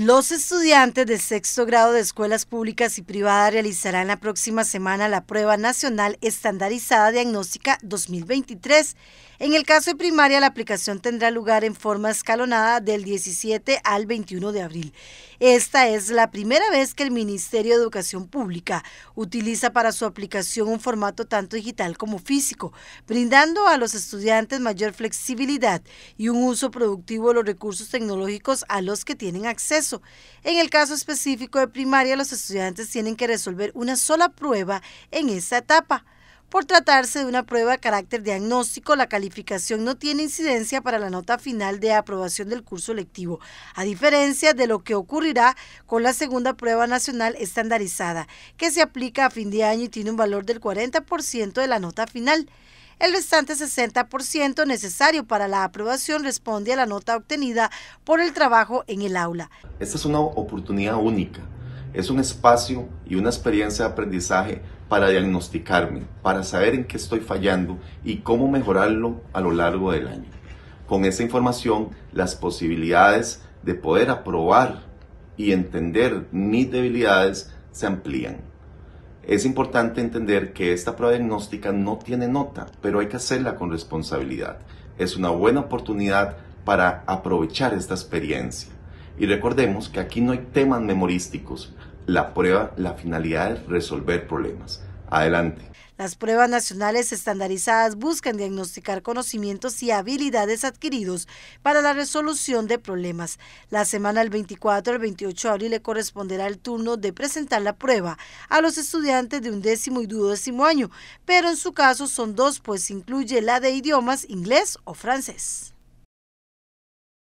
Los estudiantes de sexto grado de escuelas públicas y privadas realizarán la próxima semana la prueba nacional estandarizada diagnóstica 2023. En el caso de primaria, la aplicación tendrá lugar en forma escalonada del 17 al 21 de abril. Esta es la primera vez que el Ministerio de Educación Pública utiliza para su aplicación un formato tanto digital como físico, brindando a los estudiantes mayor flexibilidad y un uso productivo de los recursos tecnológicos a los que tienen acceso. En el caso específico de primaria, los estudiantes tienen que resolver una sola prueba en esta etapa. Por tratarse de una prueba de carácter diagnóstico, la calificación no tiene incidencia para la nota final de aprobación del curso lectivo, a diferencia de lo que ocurrirá con la segunda prueba nacional estandarizada, que se aplica a fin de año y tiene un valor del 40% de la nota final. El restante 60% necesario para la aprobación responde a la nota obtenida por el trabajo en el aula. Esta es una oportunidad única. Es un espacio y una experiencia de aprendizaje para diagnosticarme, para saber en qué estoy fallando y cómo mejorarlo a lo largo del año. Con esa información, las posibilidades de poder aprobar y entender mis debilidades se amplían. Es importante entender que esta prueba diagnóstica no tiene nota, pero hay que hacerla con responsabilidad. Es una buena oportunidad para aprovechar esta experiencia. Y recordemos que aquí no hay temas memorísticos. La prueba, la finalidad es resolver problemas adelante. Las pruebas nacionales estandarizadas buscan diagnosticar conocimientos y habilidades adquiridos para la resolución de problemas. La semana del 24 al 28 de abril le corresponderá el turno de presentar la prueba a los estudiantes de undécimo y duodécimo año, pero en su caso son dos, pues incluye la de idiomas inglés o francés.